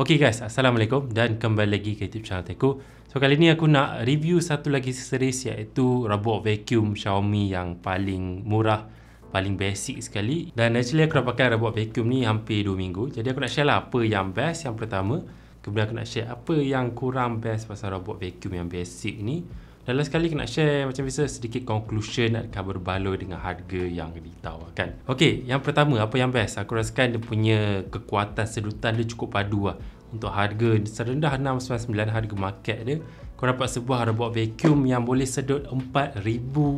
Okay guys, Assalamualaikum dan kembali lagi ke YouTube channel Teko. So kali ni aku nak review satu lagi series iaitu robot vacuum Xiaomi yang paling murah, paling basic sekali. Dan actually aku dah pakai robot vacuum ni hampir 2 minggu. Jadi aku nak share lah apa yang best yang pertama. Kemudian aku nak share apa yang kurang best pasal robot vacuum yang basic ni. Dan last sekali aku nak share macam biasa sedikit conclusion nak kabar berbaloi dengan harga yang ditawarkan. Okay, yang pertama apa yang best? Aku rasakan dia punya kekuatan sedutan dia cukup padu lah untuk harga serendah 699 harga market dia kau dapat sebuah robot vacuum yang boleh sedut 4000 uh,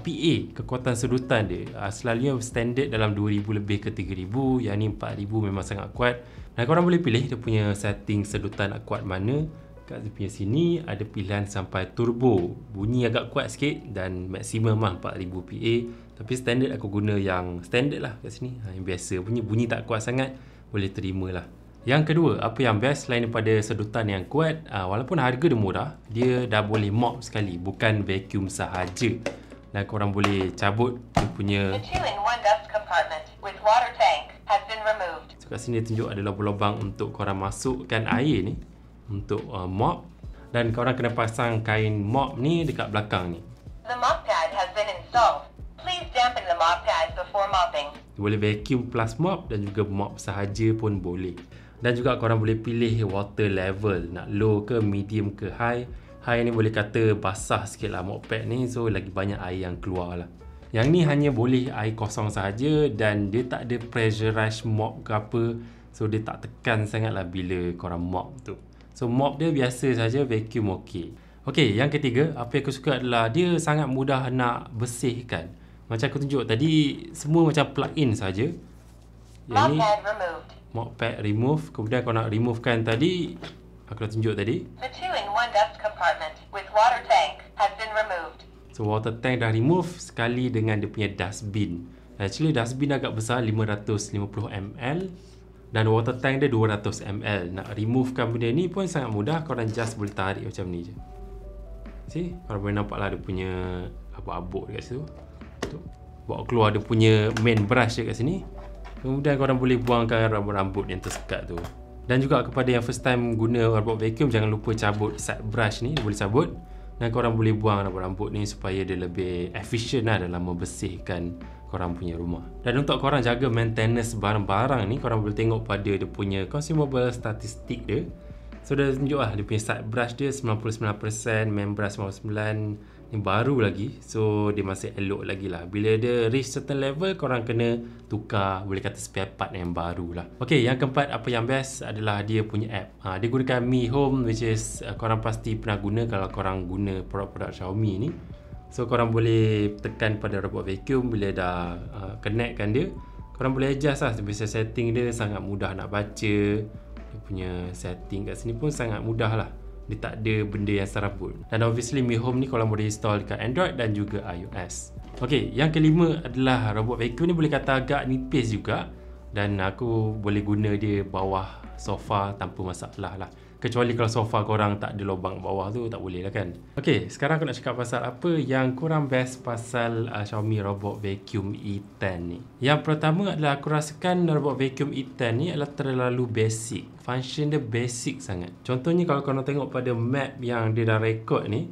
PA kekuatan sedutan dia uh, selalunya standard dalam 2000 lebih ke 3000 yang ni 4000 memang sangat kuat dan korang boleh pilih dia punya setting sedutan nak kuat mana kat dia punya sini ada pilihan sampai turbo bunyi agak kuat sikit dan maksimum lah 4000 PA tapi standard aku guna yang standard lah kat sini ha, yang biasa bunyi, bunyi tak kuat sangat boleh terima lah yang kedua, apa yang best selain daripada sedutan yang kuat, uh, walaupun harga dia murah, dia dah boleh mop sekali, bukan vacuum sahaja. Dan korang boleh cabut dia punya... So kat sini tunjuk ada lubang-lubang untuk korang masukkan air ni untuk uh, mop. Dan korang kena pasang kain mop ni dekat belakang ni. The mop pad has been the mop pad Boleh vacuum plus mop dan juga mop sahaja pun boleh dan juga korang boleh pilih water level nak low ke medium ke high high ni boleh kata basah sikit lah mop ni so lagi banyak air yang keluar lah yang ni hanya boleh air kosong sahaja dan dia tak ada pressure rush mop ke apa so dia tak tekan sangat lah bila korang mop tu so mop dia biasa saja vacuum ok ok yang ketiga apa yang aku suka adalah dia sangat mudah nak bersihkan macam aku tunjuk tadi semua macam plug in sahaja. yang ni modpad remove kemudian kalau nak removekan tadi aku dah tunjuk tadi the two in one desk compartment with water tank has been removed so water tank dah remove sekali dengan dia punya dust dustbin actually bin agak besar 550ml dan water tank dia 200ml nak removekan benda ni pun sangat mudah korang just boleh tarik macam ni je see korang boleh nampak lah dia punya abuk-abuk dekat situ untuk bawa keluar dia punya main brush dekat sini Kemudian korang boleh buangkan rambut-rambut yang tersekat tu Dan juga kepada yang first time guna robot vacuum Jangan lupa cabut side brush ni Boleh cabut Dan korang boleh buang rambut-rambut ni Supaya dia lebih efficient lah dalam membersihkan korang punya rumah Dan untuk korang jaga maintenance barang-barang ni Korang boleh tengok pada dia punya consumable statistik dia So dah tunjuk lah dia punya side brush dia 99% Membran 99% ni baru lagi so dia masih elok lagi lah bila dia reach certain level korang kena tukar boleh kata spare part yang baru lah ok yang keempat apa yang best adalah dia punya app ha, dia gunakan Mi Home which is uh, korang pasti pernah guna kalau korang guna produk-produk Xiaomi ni so korang boleh tekan pada robot vacuum bila dah uh, connectkan dia korang boleh adjust lah biasa setting dia sangat mudah nak baca punya setting kat sini pun sangat mudah lah dia tak ada benda yang serabut dan obviously Mi Home ni kalau boleh install dekat Android dan juga iOS ok yang kelima adalah robot vacuum ni boleh kata agak nipis juga dan aku boleh guna dia bawah sofa tanpa masalah lah Kecuali kalau sofa korang tak ada lubang bawah tu, tak boleh lah kan. Okay, sekarang aku nak cakap pasal apa yang kurang best pasal uh, Xiaomi Robot Vacuum E10 ni. Yang pertama adalah aku rasakan Robot Vacuum E10 ni adalah terlalu basic. Function dia basic sangat. Contohnya kalau korang tengok pada map yang dia dah record ni,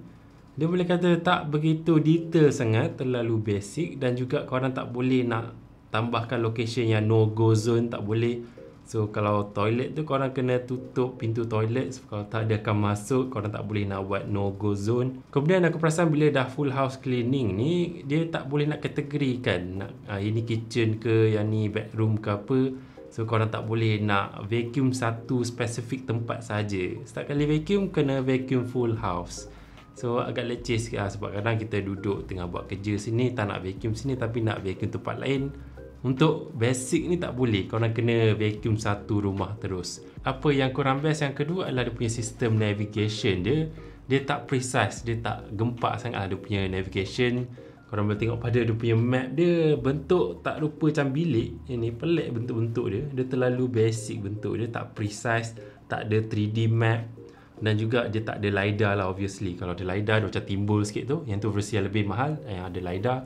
dia boleh kata tak begitu detail sangat, terlalu basic dan juga korang tak boleh nak tambahkan location yang no-go zone, tak boleh So kalau toilet tu korang kena tutup pintu toilet so, Kalau tak dia akan masuk korang tak boleh nak buat no go zone Kemudian aku perasan bila dah full house cleaning ni Dia tak boleh nak kategorikan nak, uh, Ini kitchen ke yang ni bedroom ke apa So korang tak boleh nak vacuum satu specific tempat saja. Setiap kali vacuum kena vacuum full house So agak leceh sikit lah sebab kadang kita duduk tengah buat kerja sini Tak nak vacuum sini tapi nak vacuum tempat lain untuk basic ni tak boleh Kau nak kena vacuum satu rumah terus Apa yang kurang best yang kedua adalah Dia punya sistem navigation dia Dia tak precise Dia tak gempak sangat lah Dia punya navigation Korang boleh tengok pada dia punya map dia Bentuk tak rupa macam bilik Ini pelik bentuk-bentuk dia Dia terlalu basic bentuk dia Tak precise Tak ada 3D map dan juga dia tak ada LiDAR lah obviously Kalau ada LiDAR dia macam timbul sikit tu Yang tu versi yang lebih mahal Yang ada LiDAR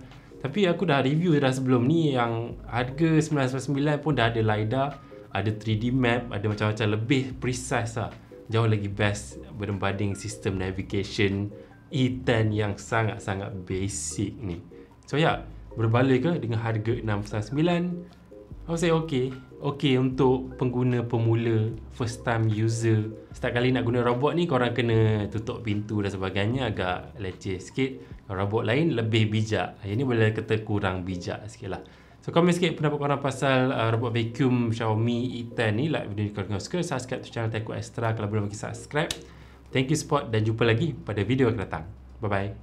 tapi aku dah review dah sebelum ni yang harga RM999 pun dah ada LiDAR, ada 3D map, ada macam-macam lebih precise lah. Jauh lagi best berbanding sistem navigation E10 yang sangat-sangat basic ni. So ya, yeah, berbaloi ke dengan harga RM699? I would oh, say okay. Okay untuk pengguna pemula, first time user. Setiap kali nak guna robot ni, korang kena tutup pintu dan sebagainya agak leceh sikit. Robot lain lebih bijak. Ini boleh kata kurang bijak sikit lah. So, komen sikit pendapat korang pasal uh, robot vacuum Xiaomi E10 ni. Like video ni korang suka, subscribe to channel Teko Extra kalau belum lagi subscribe. Thank you support dan jumpa lagi pada video akan datang. Bye-bye.